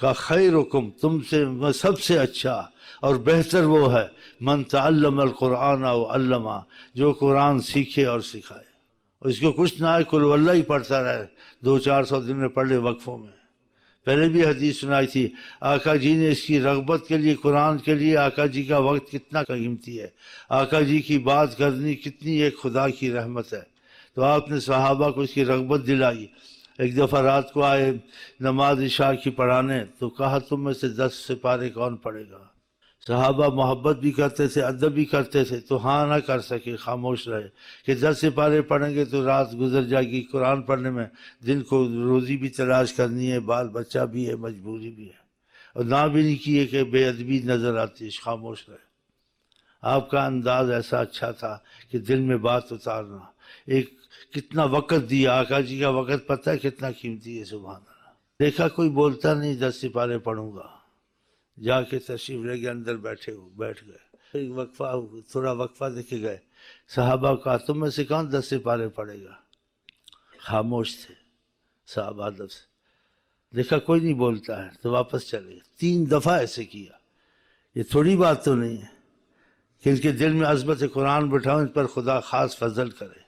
کا خیر تم سے سب سے اچھا اور بہتر وہ ہے من تعلم القرآن و علما جو قرآن سیکھے اور سکھائے اور اس کو کچھ نہ آئے اللہ ہی پڑھتا رہے دو چار سو دن میں پڑھے وقفوں میں پہلے بھی حدیث سنائی تھی آقا جی نے اس کی رغبت کے لیے قرآن کے لیے آقا جی کا وقت کتنا قیمتی ہے آقا جی کی بات کرنی کتنی ایک خدا کی رحمت ہے تو آپ نے صحابہ کو اس کی رغبت دلائی ایک دفعہ رات کو آئے نماز عشاء کی پڑھانے تو کہا تم میں سے دس سپارے کون پڑھے گا صحابہ محبت بھی کرتے تھے ادب بھی کرتے تھے تو ہاں نہ کر سکے خاموش رہے کہ دس سپارے پڑھیں گے تو رات گزر جائے گی قرآن پڑھنے میں دن کو روزی بھی تلاش کرنی ہے بال بچہ بھی ہے مجبوری بھی ہے اور نہ بھی نہیں کیے کہ بے ادبی نظر آتی ہے خاموش رہے آپ کا انداز ایسا اچھا تھا کہ دل میں بات اتارنا ایک کتنا وقت دیا آقا جی کا وقت پتہ ہے کتنا قیمتی ہے سبحان اللہ دیکھا کوئی بولتا نہیں دس سپارے پڑھوں گا جا کے تشریف لے گئے اندر بیٹھے ہو بیٹھ گئے ایک وقفہ تھوڑا وقفہ دے کے گئے صحابہ کا تم میں سے کون دس سپارے پڑھے گا خاموش تھے صحابہ ادب سے دیکھا کوئی نہیں بولتا ہے تو واپس چلے گئے تین دفعہ ایسے کیا یہ تھوڑی بات تو نہیں ہے کہ ان کے دل میں عظمت قرآن بٹھاؤں ان پر خدا خاص فضل کرے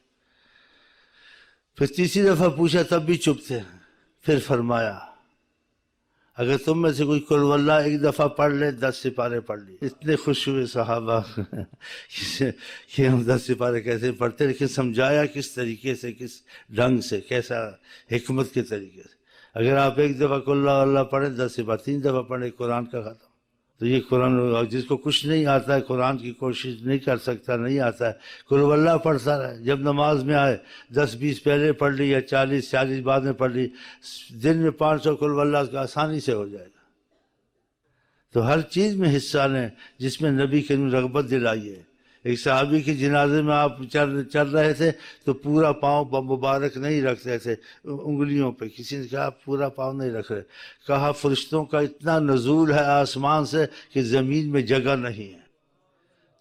پھر تیسری دفعہ پوچھا تب بھی چپ تھے پھر فرمایا اگر تم میں سے کوئی کلولہ ایک دفعہ پڑھ لے دس سپارے پڑھ لی اتنے خوش ہوئے صحابہ کہ ہم دس سپارے کیسے پڑھتے لیکن سمجھایا کس طریقے سے کس ڈھنگ سے کیسا حکمت کے طریقے سے اگر آپ ایک دفعہ کر اللہ پڑھیں دس سپارے تین دفعہ پڑھیں قرآن کا خاتم تو یہ قرآن جس کو کچھ نہیں آتا ہے قرآن کی کوشش نہیں کر سکتا نہیں آتا ہے قرب اللہ پڑھتا رہا جب نماز میں آئے دس بیس پہلے پڑھ لی یا چالیس چالیس بعد میں پڑھ لی دن میں پانچ سو اللہ کا آسانی سے ہو جائے گا تو ہر چیز میں حصہ لیں جس میں نبی کے رغبت دلائی ہے ایک صحابی کے جنازے میں آپ چل چل رہے تھے تو پورا پاؤں مبارک نہیں رکھتے تھے انگلیوں پہ کسی نے کہا پورا پاؤں نہیں رکھ رہے کہا فرشتوں کا اتنا نزول ہے آسمان سے کہ زمین میں جگہ نہیں ہے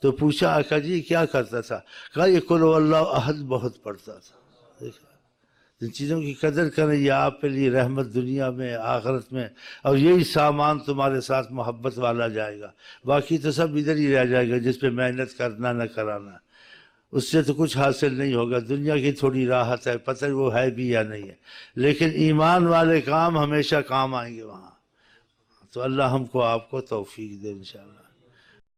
تو پوچھا آقا جی کیا کرتا تھا کہا یہ اللہ عہد بہت پڑتا تھا جن چیزوں کی قدر کریں یہ آپ کے لیے رحمت دنیا میں آخرت میں اور یہی سامان تمہارے ساتھ محبت والا جائے گا باقی تو سب ادھر ہی رہ جائے گا جس پہ محنت کرنا نہ کرانا اس سے تو کچھ حاصل نہیں ہوگا دنیا کی تھوڑی راحت ہے پتہ وہ ہے بھی یا نہیں ہے لیکن ایمان والے کام ہمیشہ کام آئیں گے وہاں تو اللہ ہم کو آپ کو توفیق دے انشاءاللہ